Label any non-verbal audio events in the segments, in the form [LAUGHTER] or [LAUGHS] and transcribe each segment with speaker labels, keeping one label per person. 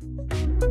Speaker 1: Thank you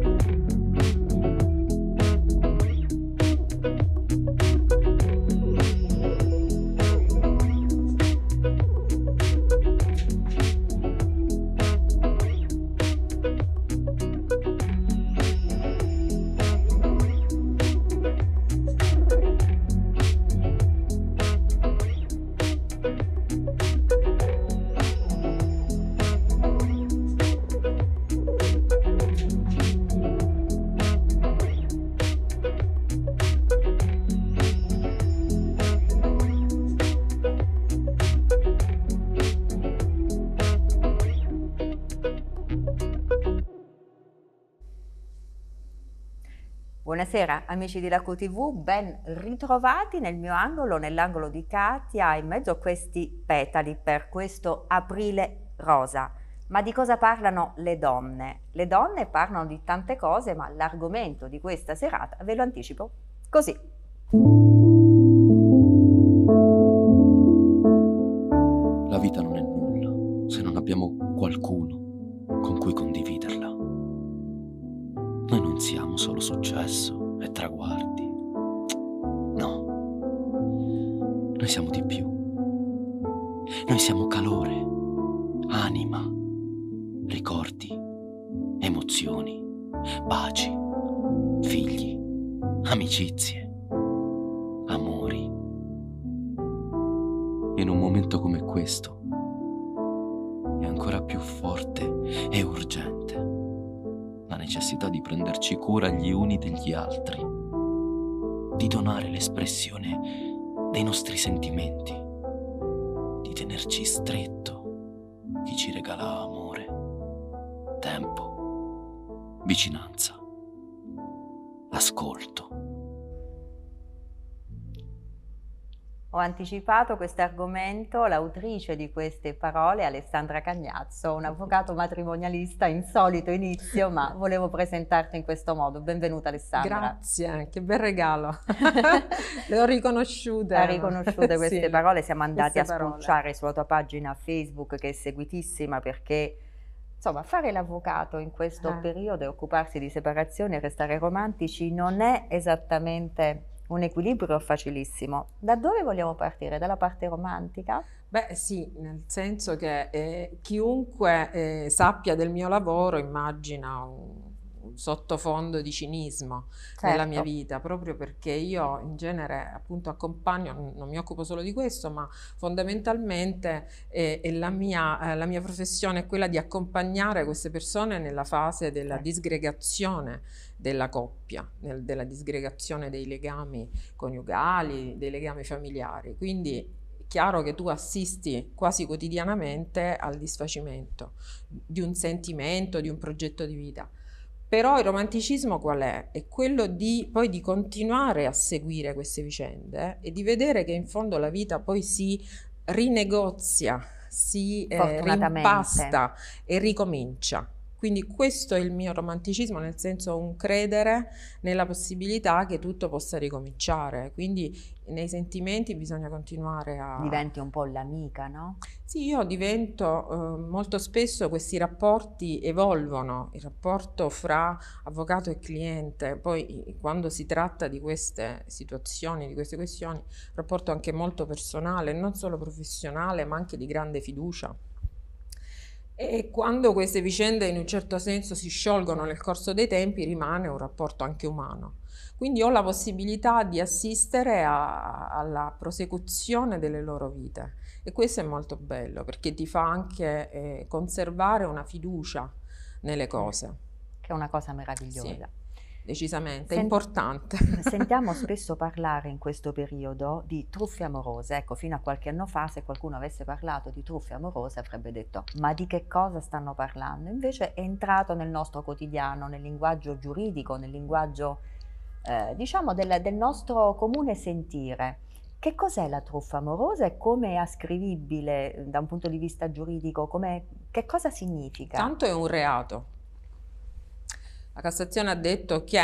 Speaker 1: Buonasera amici di Laco TV, ben ritrovati nel mio angolo, nell'angolo di Katia, in mezzo a questi petali per questo aprile rosa. Ma di cosa parlano le donne? Le donne parlano di tante cose, ma l'argomento di questa serata ve lo anticipo così. di donare l'espressione dei nostri sentimenti, di tenerci stretto chi ci regala amore, tempo, vicinanza, ascolto. Ho anticipato questo argomento l'autrice di queste parole, è Alessandra Cagnazzo, un avvocato matrimonialista, insolito inizio, ma volevo presentarti in questo modo. Benvenuta Alessandra. Grazie, che bel regalo. [LAUGHS] Le ho
Speaker 2: riconosciute.
Speaker 1: Ha riconosciute [LAUGHS] queste sì, parole, siamo andati a spulciare sulla tua pagina Facebook che è seguitissima perché... Insomma, fare l'avvocato in questo ah. periodo e occuparsi di separazione e restare romantici non è esattamente un
Speaker 2: equilibrio facilissimo.
Speaker 1: Da dove vogliamo partire? Dalla parte romantica?
Speaker 2: Beh sì, nel senso che eh, chiunque eh, sappia del mio lavoro immagina un, un sottofondo di cinismo certo. nella mia certo. vita, proprio perché io in genere appunto accompagno, non mi occupo solo di questo, ma fondamentalmente eh, la, mia, eh, la, mia, professione è quella di accompagnare queste persone nella fase della disgregazione della coppia, nel, della disgregazione dei legami coniugali, dei legami familiari. Quindi è chiaro che tu assisti quasi quotidianamente al disfacimento di un sentimento, di un progetto di vita. Però il romanticismo qual è? È quello di poi di continuare a seguire queste vicende e di vedere che in fondo la vita poi si rinegozia, si eh, rimpasta e ricomincia. Quindi questo è il mio romanticismo, nel senso un credere nella possibilità che tutto possa ricominciare. Quindi nei sentimenti bisogna continuare a... Diventi un po' l'amica, no? Sì, io divento, eh, molto spesso questi rapporti evolvono, il rapporto fra avvocato e cliente, poi quando si tratta di queste situazioni, di queste questioni, rapporto anche molto personale, non solo professionale, ma anche di grande fiducia. E quando queste vicende in un certo senso si sciolgono nel corso dei tempi rimane un rapporto anche umano. Quindi ho la possibilità di assistere a, alla prosecuzione delle loro vite e questo è molto bello perché ti fa anche eh, conservare una fiducia nelle mm. cose. Che è una cosa meravigliosa. Sì decisamente, Sent- importante. [LAUGHS] Sentiamo [LAUGHS] spesso parlare
Speaker 1: in questo periodo di truffe amorose. Ecco, fino a qualche anno fa, se qualcuno avesse parlato di truffe amorose, avrebbe detto: Ma di che cosa stanno parlando? Invece è entrato nel nostro quotidiano, nel linguaggio giuridico, nel linguaggio eh, diciamo del, del nostro comune sentire. Che cos'è la truffa amorosa e come è ascrivibile eh, da un punto
Speaker 2: di vista giuridico? che cosa significa? Tanto è un reato la Cassazione ha detto che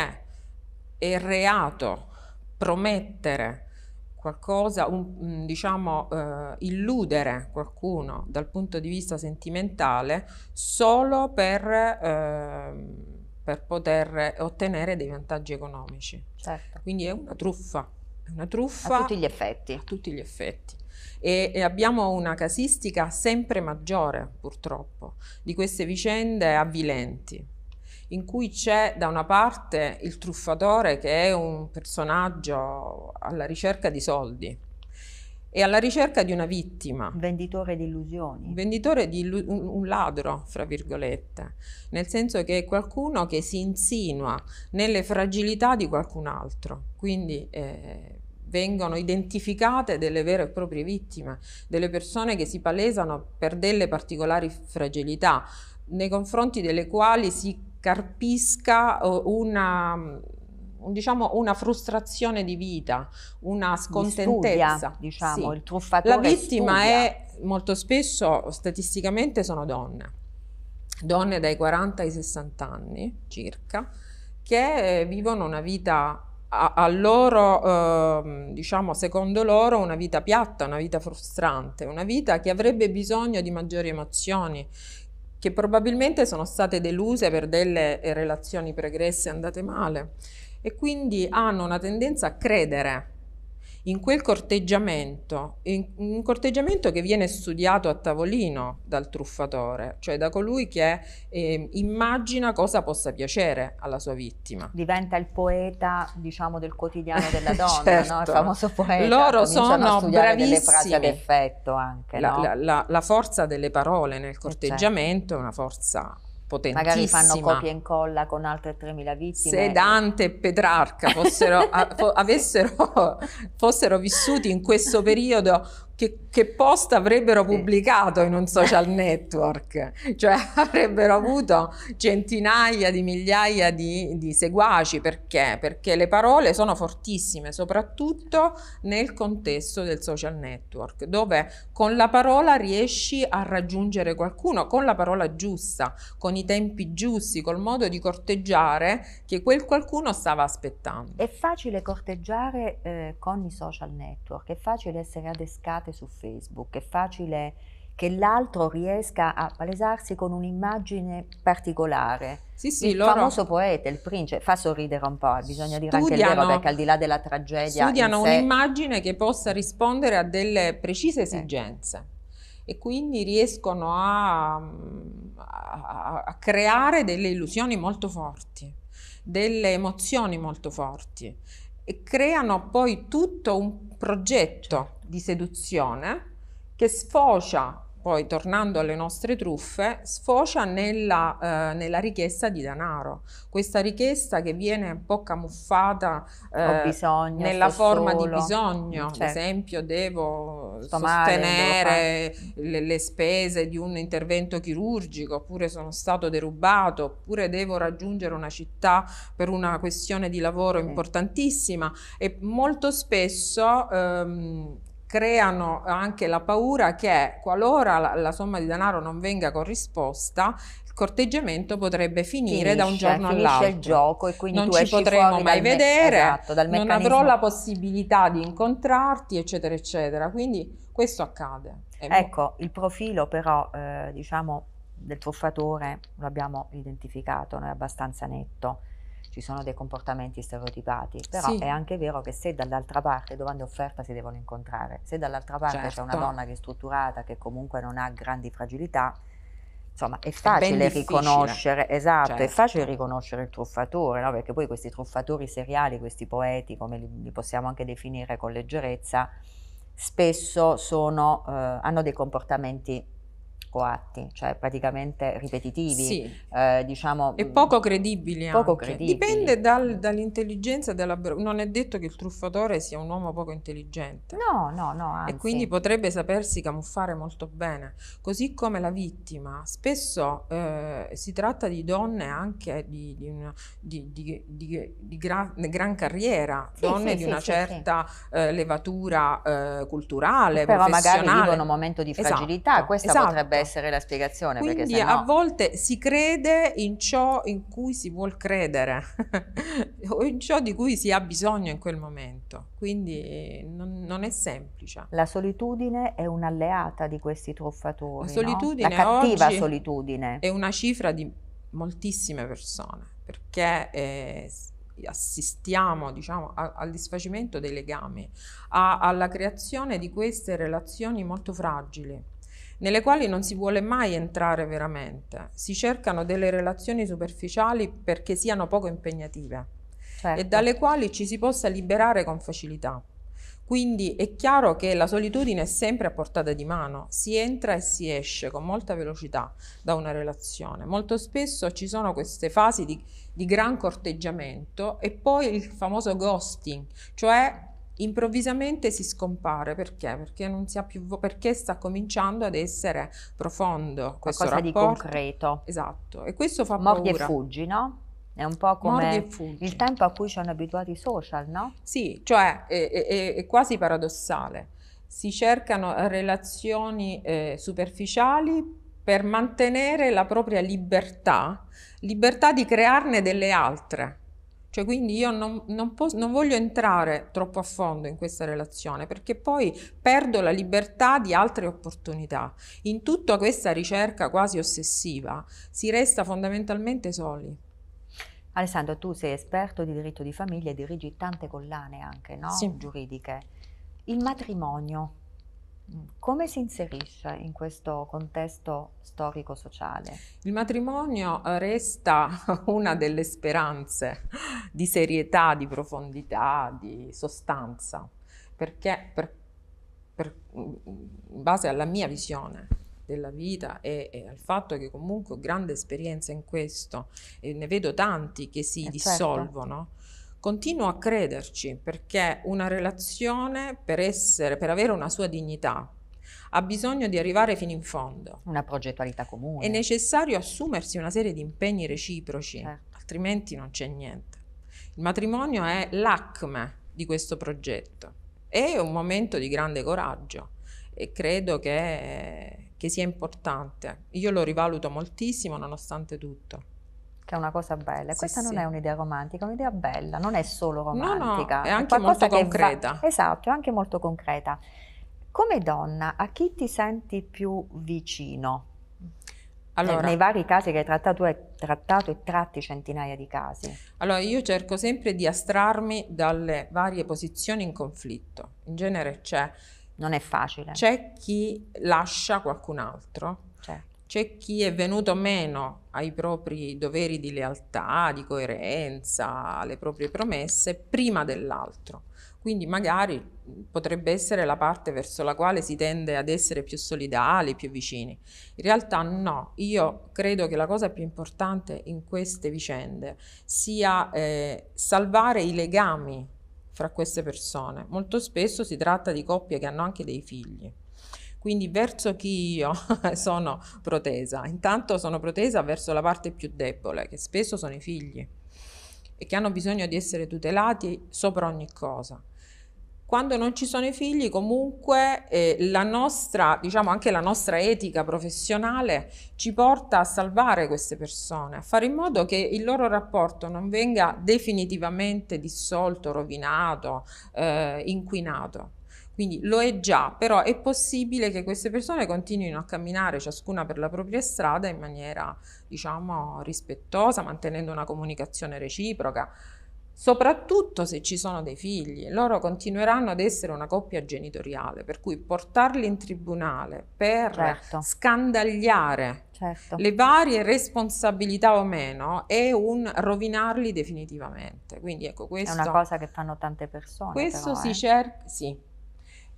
Speaker 2: è reato promettere qualcosa, un, mm, diciamo, eh, illudere qualcuno dal punto di vista sentimentale solo per, eh, per poter ottenere dei vantaggi economici. Certo. Quindi è una truffa. una truffa a tutti gli effetti. A tutti gli effetti. E, e, abbiamo una casistica sempre maggiore, purtroppo, di queste vicende avvilenti in cui c'è da una parte il truffatore che è un personaggio alla ricerca di soldi e alla ricerca di una vittima. venditore di illusioni. venditore di illu- un ladro, fra virgolette, nel senso che è qualcuno che si insinua nelle fragilità di qualcun altro. Quindi eh, vengono identificate delle vere e proprie vittime, delle persone che si palesano per delle particolari fragilità, nei confronti delle quali si carpisca eh, una, mm, diciamo, una frustrazione di vita, una scontentezza. Studia, diciamo, sì. il truffatore La vittima studia. è molto spesso, statisticamente, sono donne, donne dai 40 ai 60 anni circa, che eh, vivono una vita a, loro, eh, diciamo, secondo loro, una vita piatta, una vita frustrante, una vita che avrebbe bisogno di maggiori emozioni, che probabilmente sono state deluse per delle eh, relazioni pregresse andate male e quindi hanno una tendenza a credere in quel corteggiamento, in, un corteggiamento che viene studiato a tavolino dal truffatore, cioè da colui che eh, immagina cosa possa piacere alla sua vittima.
Speaker 1: Diventa il poeta, diciamo, del quotidiano della [LAUGHS] donna, certo. no? il certo. famoso poeta. Loro sono bravissimi. delle frasi ad
Speaker 2: effetto anche, la, no? la, la, la, forza delle parole nel eh, corteggiamento è una forza potentissima. Magari fanno copia e incolla con altre 3.000 vittime. Se Dante e Petrarca fossero, [LAUGHS] a, fo, avessero, fossero vissuti in questo periodo che, che, post avrebbero pubblicato in un social [LAUGHS] network, cioè [LAUGHS] avrebbero avuto centinaia di migliaia di, di, seguaci, perché? Perché le parole sono fortissime, soprattutto nel contesto del social network, dove con la parola riesci a raggiungere qualcuno, con la parola giusta, con i tempi giusti, col modo di corteggiare che quel qualcuno stava aspettando.
Speaker 1: È facile corteggiare eh, con i social network, è facile essere adescati postate su Facebook, è facile che l'altro riesca a palesarsi con un'immagine particolare. Sì, sì, il loro... famoso poeta, il principe, fa sorridere un po', eh, bisogna dire studiano, anche il vero perché al di là della tragedia... Studiano sé...
Speaker 2: un'immagine che possa rispondere a delle precise eh. esigenze eh. e quindi riescono a, a, a creare delle illusioni molto forti, delle emozioni molto forti e creano poi tutto un progetto di seduzione che sfocia, poi tornando alle nostre truffe, sfocia nella, eh, nella richiesta di denaro. Questa richiesta che viene un po' camuffata eh, bisogno, nella forma solo. di bisogno, certo. ad esempio devo sto sostenere male, devo le, le spese di un intervento chirurgico, oppure sono stato derubato, oppure devo raggiungere una città per una questione di lavoro sì. importantissima e molto spesso... Ehm, creano anche la paura che qualora la, la somma di denaro non venga corrisposta, corteggiamento potrebbe finire finisce, da un giorno all'altro. il gioco e quindi non ci potremo mai vedere, esatto, non avrò la possibilità di incontrarti, eccetera, eccetera. Quindi questo accade. È ecco, il profilo
Speaker 1: però, eh, diciamo, del truffatore lo abbiamo identificato, no? è abbastanza netto ci sono dei comportamenti stereotipati, però sì. è anche vero che se dall'altra parte domanda e offerta si devono incontrare, se dall'altra parte certo. c'è una certo. donna che è strutturata, che comunque non ha grandi fragilità, insomma è facile è riconoscere, esatto, certo. è facile riconoscere il truffatore, no? perché poi questi truffatori seriali, questi poeti, come li, li possiamo anche definire con leggerezza, spesso sono, eh, hanno dei comportamenti coatti, cioè praticamente ripetitivi, sì. eh, diciamo... E mm,
Speaker 2: poco credibili Poco anche. credibili. Dipende dal, dall'intelligenza della... Non è detto che il truffatore sia un uomo poco intelligente. No, no, no, anzi. E quindi potrebbe sapersi camuffare molto bene. Così come la vittima. Spesso eh, si tratta di donne anche di, di, una, di, di gran, gran carriera, sì, donne sì, di una certa eh, levatura eh, culturale, Però professionale. Però magari vivono un momento di fragilità, esatto, questa esatto. potrebbe essere la spiegazione. Quindi sennò... a volte si crede in ciò in cui si vuol credere [LAUGHS] o in ciò di cui si ha bisogno in quel momento, quindi non, non è semplice.
Speaker 1: La solitudine è un'alleata di questi truffatori, la, solitudine no? la cattiva solitudine. È
Speaker 2: una cifra di moltissime persone perché... Eh, assistiamo diciamo, a, al disfacimento dei legami, a, alla creazione di queste relazioni molto fragili nelle quali non si vuole mai entrare veramente. Si cercano delle relazioni superficiali perché siano poco impegnative certo. e dalle quali ci si possa liberare con facilità. Quindi è chiaro che la solitudine è sempre a portata di mano, si entra e si esce con molta velocità da una relazione. Molto spesso ci sono queste fasi di, di gran corteggiamento e poi il famoso ghosting, cioè improvvisamente si scompare perché? Perché, non si ha più vo- perché sta cominciando ad essere profondo questo qualcosa rapporto. di concreto. Esatto, e questo fa Mordi paura. Mordi e fuggi, no? È un po' come
Speaker 1: il tempo a cui ci hanno abituati i social, no?
Speaker 2: Sì, cioè è, è, è quasi paradossale. Si cercano relazioni eh, superficiali per mantenere la propria libertà, libertà di crearne delle altre cioè, quindi io non, non, posso, non, voglio entrare troppo a fondo in questa relazione perché poi perdo la libertà di altre opportunità. In tutta questa ricerca quasi ossessiva si resta fondamentalmente soli. Alessandro, tu sei esperto di diritto di famiglia e dirigi tante collane anche, no? sì. Giuridiche.
Speaker 1: Il matrimonio come si inserisce in questo contesto storico-sociale?
Speaker 2: Il matrimonio resta [LAUGHS] una delle speranze di serietà, di profondità, di sostanza, perché per, per, in base alla mia visione della vita e, e, al fatto che comunque ho grande esperienza in questo e ne vedo tanti che si eh certo. dissolvono. Certo Continuo a crederci perché una relazione per, essere, per avere una sua dignità, ha bisogno di arrivare fino in fondo. Una progettualità comune. È necessario assumersi una serie di impegni reciproci, certo. altrimenti non c'è niente. Il matrimonio è l'acme di questo progetto. È un momento di grande coraggio e credo che, che sia importante. Io lo rivaluto moltissimo nonostante tutto che è una cosa bella. Sì, Questa sì. non è un'idea
Speaker 1: romantica, è un'idea bella, non è solo romantica. No, no, è anche è molto concreta. Va... esatto, è anche molto concreta. Come donna, a chi ti senti più vicino? Cioè, allora, nei vari casi che hai trattato, tu hai trattato e tratti centinaia di
Speaker 2: casi. Allora, io cerco sempre di astrarmi dalle varie posizioni in conflitto. In genere c'è... Non è facile. C'è chi lascia qualcun altro c'è chi è venuto meno ai propri doveri di lealtà, di coerenza, alle proprie promesse prima dell'altro. Quindi magari potrebbe essere la parte verso la quale si tende ad essere più solidali, più vicini. In realtà no, io credo che la cosa più importante in queste vicende sia eh, salvare i legami fra queste persone. Molto spesso si tratta di coppie che hanno anche dei figli quindi verso chi io [LAUGHS] sono protesa? Intanto sono protesa verso la parte più debole, che spesso sono i figli e che hanno bisogno di essere tutelati sopra ogni cosa quando non ci sono i figli comunque eh, la nostra, diciamo anche la nostra etica professionale ci porta a salvare queste persone, a fare in modo che il loro rapporto non venga definitivamente dissolto, rovinato, eh, inquinato. Quindi lo è già, però è possibile che queste persone continuino a camminare ciascuna per la propria strada in maniera, diciamo, rispettosa, mantenendo una comunicazione reciproca soprattutto se ci sono dei figli, loro continueranno ad essere una coppia genitoriale, per cui portarli in tribunale per certo. scandagliare certo. le varie responsabilità o meno è un rovinarli definitivamente. Quindi ecco questo... È una cosa che fanno tante persone. Questo però, si eh. cerca, sì,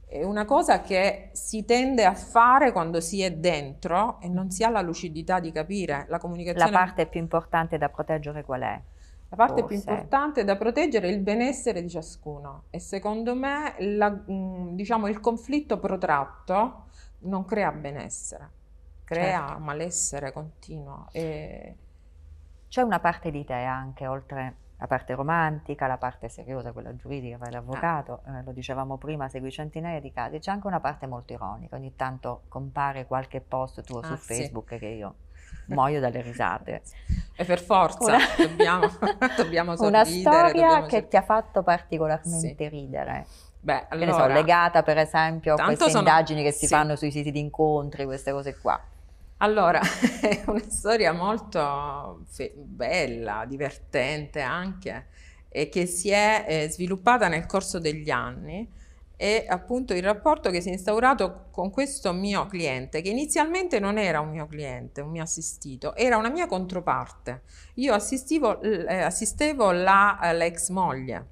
Speaker 2: è una cosa che si tende a fare quando si è dentro e non si ha la lucidità di capire la comunicazione. La parte più importante da proteggere qual è? La parte Forse. più importante da proteggere è il benessere di ciascuno e secondo me la, mm, diciamo, il conflitto protratto non crea benessere, crea certo. malessere continuo. E... C'è una parte di te anche
Speaker 1: oltre la parte romantica, la parte seriosa, quella giuridica, fai ah. l'avvocato, ah. eh, lo dicevamo prima, segui centinaia di casi, c'è anche una parte molto ironica, ogni tanto compare qualche post
Speaker 2: tuo ah, su sì. Facebook che io [LAUGHS] muoio dalle risate. E per forza, una, [LAUGHS] dobbiamo, [LAUGHS] dobbiamo sorridere. Una storia dobbiamo...
Speaker 1: che ti ha fatto particolarmente sì. ridere.
Speaker 2: Beh, allora, che ne so, legata
Speaker 1: per esempio a queste sono... indagini che si sì. fanno sui siti di incontri, queste cose qua.
Speaker 2: Allora, [LAUGHS] è una storia molto fe- bella, divertente anche, e che si è eh, sviluppata nel corso degli anni e appunto il rapporto che si è instaurato con questo mio cliente, che inizialmente non era un mio cliente, un mio assistito, era una mia controparte. Io assistivo, eh, assistevo la, eh, l'ex moglie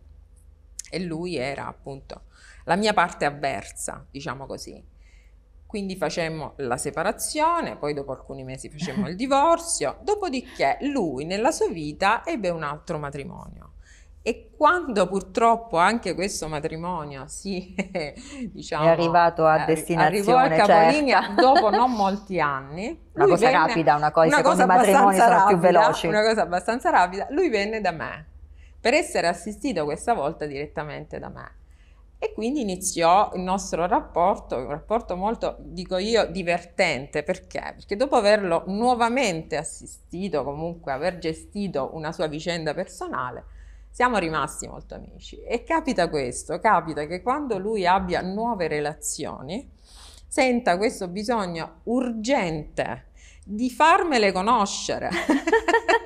Speaker 2: e lui era appunto la mia parte avversa, diciamo così. Quindi facemmo la separazione, poi dopo alcuni mesi facemmo il [LAUGHS] divorzio, dopodiché lui nella sua vita ebbe un altro matrimonio. E quando purtroppo anche questo matrimonio si [LAUGHS] diciamo, è arrivato
Speaker 1: a eh, destinazione, arrivò a capolinea
Speaker 2: certo. dopo non [LAUGHS] molti anni. Una cosa venne, rapida, una cosa, una cosa i matrimoni rapida, più veloci. Una cosa abbastanza rapida. Lui venne da me per essere assistito questa volta direttamente da me. E quindi iniziò il nostro rapporto, un rapporto molto, dico io, divertente. Perché? Perché dopo averlo nuovamente assistito, comunque aver gestito una sua vicenda personale, siamo rimasti molto amici. E capita questo, capita che quando lui abbia nuove relazioni, senta questo bisogno urgente di farmele conoscere. [LAUGHS]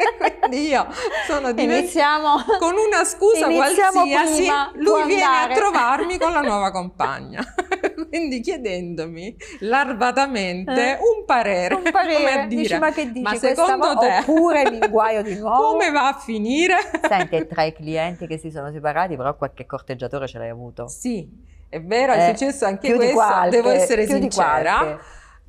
Speaker 2: [LAUGHS] Io sono diventata... Iniziamo... Con una scusa qualsiasi, prima, lui viene andare. a trovarmi con la nuova compagna. [LAUGHS] Quindi chiedendomi larvatamente eh? un parere. Un parere, dire, dici ma che dici ma secondo te... Oppure l'inguaio di [LAUGHS] nuovo. Come va a
Speaker 1: finire? Senti, tra i clienti che si sono separati, però qualche corteggiatore ce l'hai avuto. Sì,
Speaker 2: è vero, è eh, successo anche questo, qualche, devo essere sincera.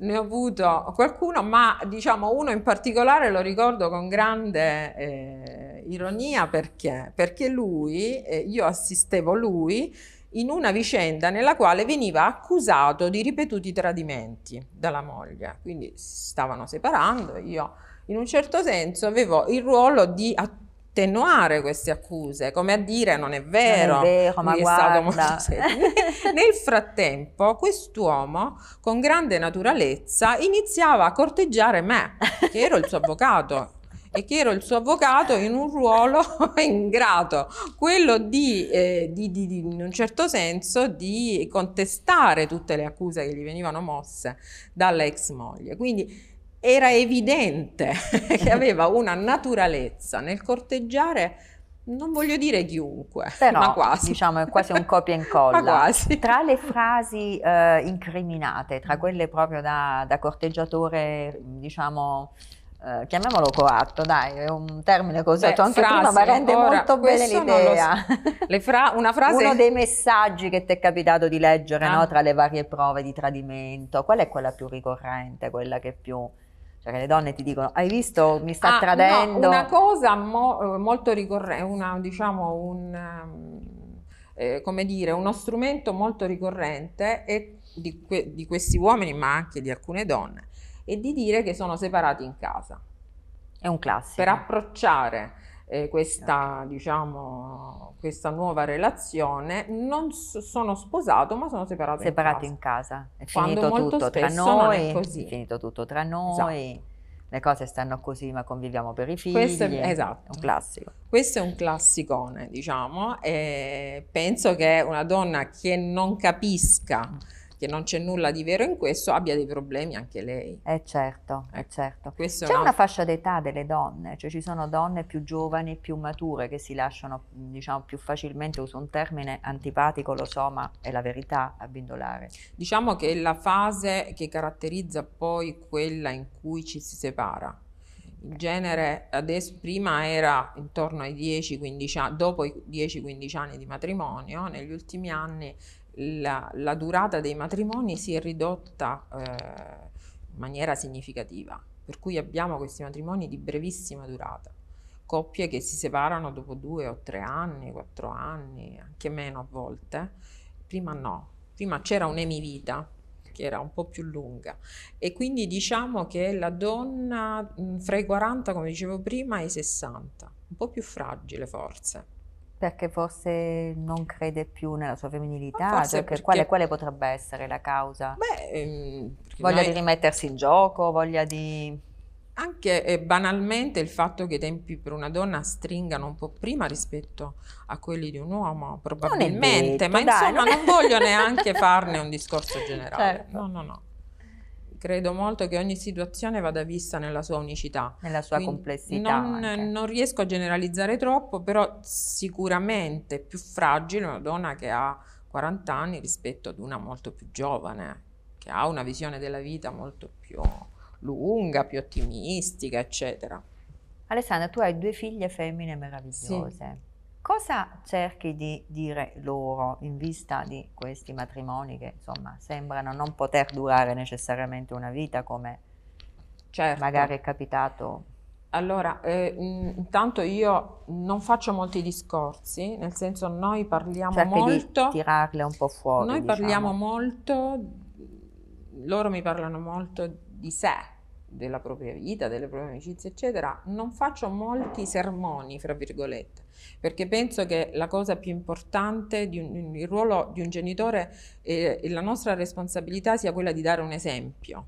Speaker 2: Ne ho avuto qualcuno, ma diciamo uno in particolare lo ricordo con grande eh, ironia perché? Perché lui, eh, io assistevo lui in una vicenda nella quale veniva accusato di ripetuti tradimenti dalla moglie, quindi si stavano separando, io in un certo senso avevo il ruolo di attore attenuare queste accuse, come a dire non è vero, non è vero ma guarda. [LAUGHS] Nel frattempo quest'uomo con grande naturalezza iniziava a corteggiare me, che ero il suo avvocato e che ero il suo avvocato in un ruolo [LAUGHS] ingrato, quello di, eh, di, di, in un certo senso di contestare tutte le accuse che gli venivano mosse dalla ex moglie. Quindi era evidente [LAUGHS] che aveva una naturalezza nel corteggiare non voglio dire chiunque, Però, ma quasi. Diciamo, è quasi un [LAUGHS] copia e incolla.
Speaker 1: tra le frasi eh, incriminate, tra quelle proprio da, da corteggiatore, diciamo, eh, chiamiamolo coatto, dai, è un termine che ho usato anche frasi, prima, ma rende ora, molto bene l'idea.
Speaker 2: So. Fra- una frase... Uno dei
Speaker 1: messaggi che ti è capitato di leggere, ah. no, tra le varie prove di tradimento, qual è quella più ricorrente, quella che più cioè che le donne ti dicono, hai visto, mi sta ah, tradendo. No, una
Speaker 2: cosa mo, eh, molto ricorrente, diciamo un, ehm, eh, come dire, uno strumento molto ricorrente è di, que- di questi uomini, ma anche di alcune donne, è di dire che sono separati in casa. È un classico. Per approcciare eh, questa, diciamo, questa, nuova relazione, non so, sono sposato ma sono separato, separato in casa. Separato in casa, è finito Quando tutto tra noi, è, è,
Speaker 1: finito tutto tra
Speaker 2: noi. Esatto le cose stanno così ma
Speaker 1: conviviamo per i figli. Questo è, esatto. è un classico.
Speaker 2: Questo è un classicone, diciamo, penso che una donna che non capisca che non c'è nulla di vero in questo, abbia dei problemi anche lei. Eh
Speaker 1: certo, ecco, eh, certo. C'è no? una fascia d'età delle donne, cioè ci sono donne più giovani, più mature, che si lasciano diciamo, più facilmente, uso un termine antipatico, lo so, ma è la
Speaker 2: verità, a bindolare. Diciamo che è la fase che caratterizza poi quella in cui ci si separa in genere adesso, prima era intorno ai 10-15 anni, dopo i 10-15 anni di matrimonio, negli ultimi anni la, la durata dei matrimoni si è ridotta eh, in maniera significativa, per cui abbiamo questi matrimoni di brevissima durata, coppie che si separano dopo due o tre anni, quattro anni, anche meno a volte, prima no, prima c'era un'emivita, che era un po' più lunga e quindi diciamo che la donna mm, fra i 40, come dicevo prima, e i 60, un po' più fragile forse
Speaker 1: perché forse non crede più nella sua femminilità, cioè perché... quale,
Speaker 2: quale, potrebbe essere la causa? Beh, ehm, voglia noi... di rimettersi in gioco, voglia di anche eh, banalmente il fatto che i tempi per una donna stringano un po' prima rispetto a quelli di un uomo, probabilmente, detto, ma dai, insomma non, è... non, voglio [LAUGHS] neanche farne un discorso generale. Certo. No, no, no. Credo molto che ogni situazione vada vista nella sua unicità. Nella sua Quindi complessità. Non, non, riesco a generalizzare troppo, però sicuramente è più fragile una donna che ha 40 anni rispetto ad una molto più giovane, che ha una visione della vita molto più lunga, più ottimistica, eccetera.
Speaker 1: Alessandra, tu hai due figlie femmine meravigliose. Sì. Cosa cerchi di dire loro in vista di questi matrimoni che insomma sembrano non poter durare necessariamente una vita come
Speaker 2: certo. magari è capitato? Allora, eh, intanto io non faccio molti discorsi, nel senso noi parliamo Cerchi molto... di tirarle un po' fuori.
Speaker 1: Noi diciamo. parliamo
Speaker 2: molto, loro mi parlano molto di sé, della propria vita, delle proprie amicizie, eccetera, non faccio molti sermoni, fra virgolette, perché penso che la cosa più importante, di un, il ruolo di un genitore e, eh, e la nostra responsabilità sia quella di dare un esempio,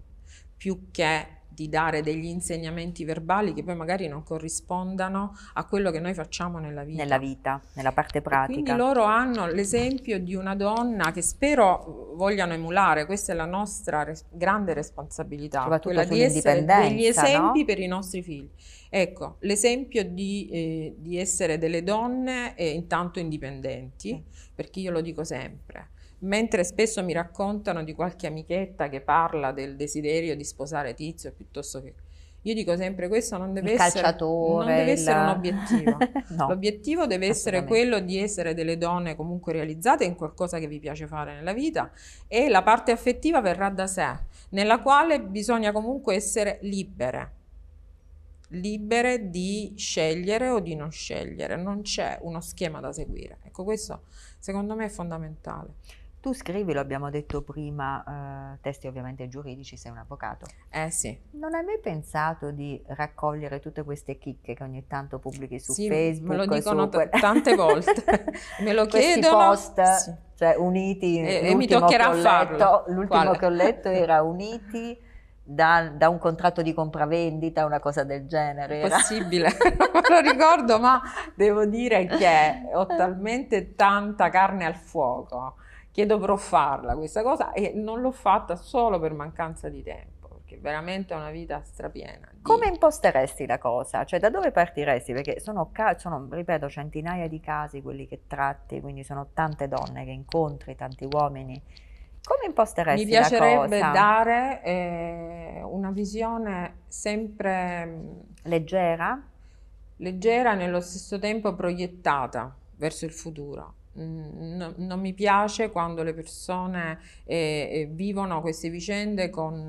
Speaker 2: più che di dare degli insegnamenti verbali che poi magari non corrispondano a quello che noi facciamo nella vita. Nella vita,
Speaker 1: nella parte pratica. E quindi loro
Speaker 2: hanno l'esempio di una donna che spero vogliano emulare, questa è la nostra res- grande responsabilità, quella di essere degli esempi no? per i nostri figli. Ecco, l'esempio di, eh, di essere delle donne eh, intanto indipendenti, perché io lo dico sempre mentre spesso mi raccontano di qualche amichetta che parla del desiderio di sposare tizio piuttosto che... Io dico sempre questo non deve, essere, non deve essere, un obiettivo. [LAUGHS] no, L'obiettivo deve essere quello di essere delle donne comunque realizzate in qualcosa che vi piace fare nella vita e la parte affettiva verrà da sé, nella quale bisogna comunque essere libere libere di scegliere o di non scegliere, non c'è uno schema da seguire. Ecco, questo secondo me è fondamentale. Tu scrivi, lo abbiamo detto prima, eh, testi ovviamente giuridici, sei un avvocato. Eh sì.
Speaker 1: Non hai mai pensato di raccogliere tutte queste chicche che ogni tanto pubblichi su sì, Facebook? Me lo dicono t- tante [LAUGHS] volte.
Speaker 2: me lo chiedono. Questi post, sì.
Speaker 1: cioè uniti. E, e mi toccherà letto, farlo. L'ultimo Quale? che ho letto era uniti da, da, un
Speaker 2: contratto di compravendita, una cosa del genere. Era. Possibile, [LAUGHS] non lo ricordo, ma devo dire che ho [LAUGHS] talmente tanta carne al fuoco che dovrò farla questa cosa e non l'ho fatta solo per mancanza di tempo, perché veramente è una vita strapiena. Di...
Speaker 1: Come imposteresti la cosa? Cioè da dove partiresti? Perché sono, sono, ripeto, centinaia di casi quelli che tratti, quindi sono tante donne che incontri, tanti uomini. Come imposteresti la cosa? Mi piacerebbe
Speaker 2: dare eh, una visione sempre... Mm, leggera? Leggera nello stesso tempo proiettata verso il futuro No, non mi piace quando le persone eh, eh, vivono queste vicende con,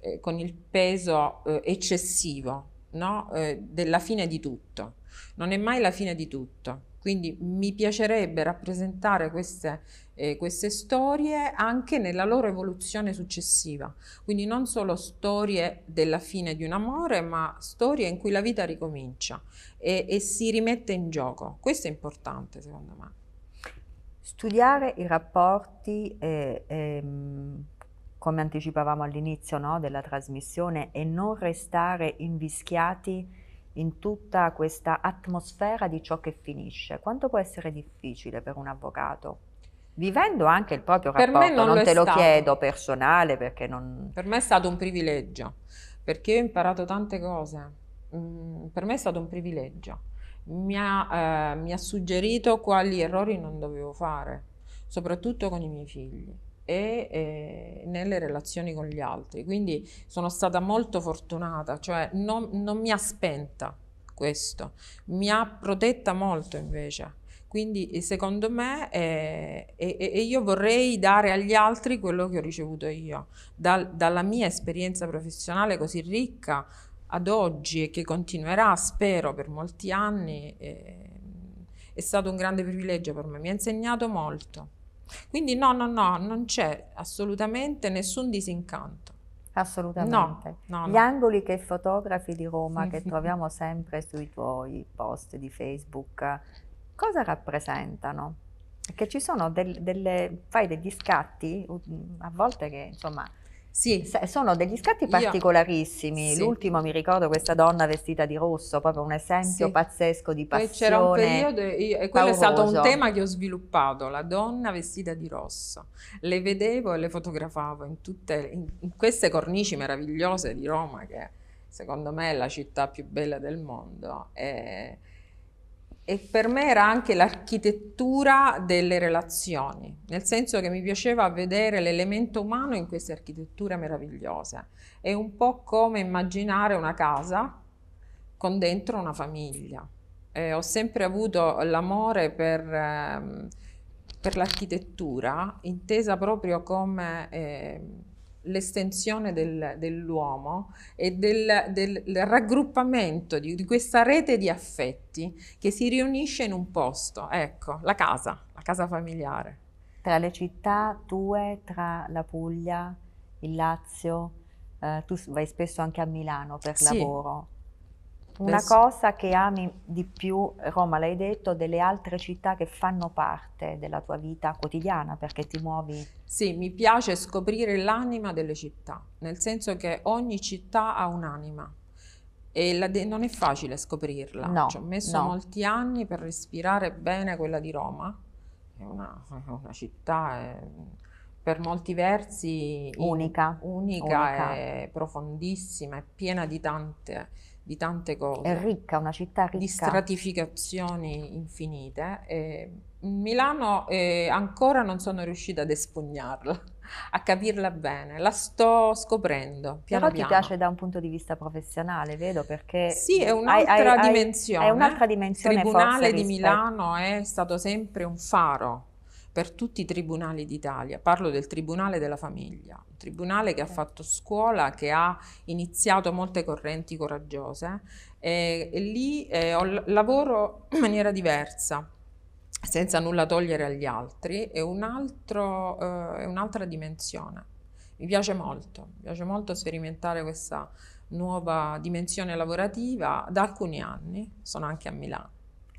Speaker 2: eh, con il peso eh, eccessivo no? Eh, della fine di tutto. Non è mai la fine di tutto. Quindi mi piacerebbe rappresentare queste eh, queste storie anche nella loro evoluzione successiva, quindi non solo storie della fine di un amore, ma storie in cui la vita ricomincia e, e si rimette in gioco. Questo è importante secondo me.
Speaker 1: Studiare i rapporti, eh, ehm, come anticipavamo all'inizio no, della trasmissione, e non restare invischiati in tutta questa atmosfera di ciò che finisce. Quanto può essere difficile per un avvocato? vivendo anche il proprio per rapporto, non, non te lo stato. chiedo personale perché non...
Speaker 2: Per me è stato un privilegio, perché ho imparato tante cose, mm, per me è stato un privilegio, mi ha, eh, mi ha suggerito quali errori non dovevo fare, soprattutto con i miei figli e eh, nelle relazioni con gli altri. Quindi sono stata molto fortunata, cioè non, non mi ha spenta questo, mi ha protetta molto invece quindi eh, secondo me, eh, e, e, io vorrei dare agli altri quello che ho ricevuto io, Dal, dalla mia esperienza professionale così ricca ad oggi e che continuerà, spero, per molti anni, eh, è stato un grande privilegio per me, mi ha insegnato molto. Quindi no, no, no, non c'è assolutamente nessun disincanto.
Speaker 1: Assolutamente. No, no, Gli angoli che fotografi di Roma che [LAUGHS] troviamo sempre sui tuoi post di Facebook cosa rappresentano. Perché ci sono del, delle, fai degli scatti a volte che insomma sì. sono degli scatti particolarissimi. Sì. L'ultimo mi ricordo questa donna vestita di rosso, proprio un esempio sì. pazzesco di passione. Poi c'era un periodo io, e quello pauroso. è stato un tema
Speaker 2: che ho sviluppato, la donna vestita di rosso. Le vedevo e le fotografavo in tutte in, in queste cornici meravigliose di Roma che secondo me è la città più bella del mondo. E, e per me era anche l'architettura delle relazioni, nel senso che mi piaceva vedere l'elemento umano in queste architetture meravigliose. È un po' come immaginare una casa con dentro una famiglia. Eh, ho sempre avuto l'amore per, eh, per l'architettura, intesa proprio come... Eh, l'estensione del, dell'uomo e del, del, raggruppamento di, di, questa rete di affetti che si riunisce in un posto, ecco, la casa, la casa familiare. Tra le
Speaker 1: città tue, tra la Puglia, il Lazio, eh, tu vai spesso anche a Milano per sì. lavoro. Una cosa che ami di più, Roma, l'hai detto, delle altre città che fanno parte della tua vita quotidiana perché ti
Speaker 2: muovi. Sì, mi piace scoprire l'anima delle città, nel senso che ogni città ha un'anima e non è facile scoprirla. No, Ci ho messo no. molti anni per respirare bene quella di Roma, è una, una città... È per molti versi unica, unica, unica. profondissima, è piena di tante di tante cose. È ricca, una città ricca. Di stratificazioni infinite. E Milano eh, ancora non sono riuscita ad espugnarla, [LAUGHS] a capirla bene, la sto scoprendo piano Però ti piano. piace da un punto di vista professionale, vedo, perché... Sì, è un'altra hai, dimensione. è un'altra
Speaker 1: dimensione Il Tribunale di rispetto. Milano
Speaker 2: è stato sempre un faro per tutti i tribunali d'Italia. Parlo del Tribunale della Famiglia, un tribunale che ha fatto scuola, che ha iniziato molte correnti coraggiose e, eh, e lì eh, ho, lavoro [CLEARS THROAT] in maniera diversa senza nulla togliere agli altri, è, un altro, eh, è un'altra dimensione. Mi piace molto, mi piace molto sperimentare questa nuova dimensione lavorativa da alcuni anni, sono anche a Milano.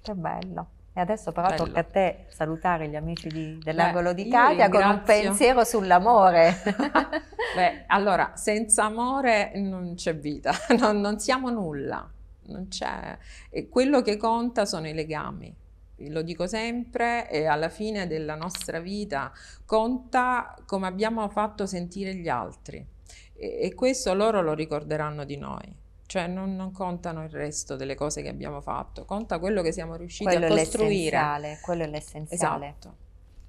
Speaker 2: Che bello. E adesso però Bello. tocca a te salutare gli amici di, dell'Angolo Beh, d'Italia con un pensiero
Speaker 1: sull'amore. [LAUGHS]
Speaker 2: Beh, allora, senza amore non c'è vita, [LAUGHS] non, non siamo nulla, non c'è. E quello che conta sono i legami. Lo dico sempre, e alla fine della nostra vita conta come abbiamo fatto sentire gli altri. e, e questo loro lo ricorderanno di noi. Cioè non, non, contano il resto delle cose che abbiamo fatto, conta quello che siamo riusciti quello a costruire. Quello è l'essenziale. Esatto.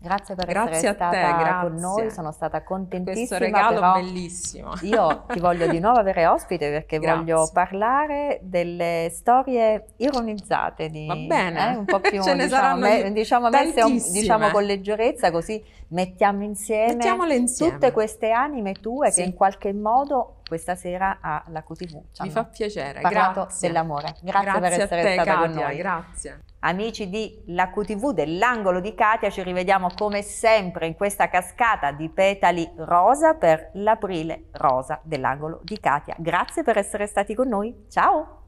Speaker 2: Grazie per grazie essere stata te, con noi, sono
Speaker 1: stata contentissima. Questo regalo
Speaker 2: bellissimo. [LAUGHS] Io ti voglio di
Speaker 1: nuovo avere ospite perché grazie. voglio parlare delle storie ironizzate. Di, Va bene. Eh, un po' più, [LAUGHS] Ce diciamo, me, diciamo, messe, diciamo, con leggerezza, così mettiamo insieme, insieme, tutte queste anime tue sì. che in qualche modo questa sera alla QTV. Ci Mi fa
Speaker 2: piacere, parlato grazie. dell'amore. Grazie, grazie per essere te, stata Katia, con noi. Grazie.
Speaker 1: Amici di Laco TV dell'angolo di Katia, ci rivediamo come sempre in questa cascata di petali rosa per l'aprile rosa dell'angolo di Katia. Grazie per essere stati con noi. Ciao.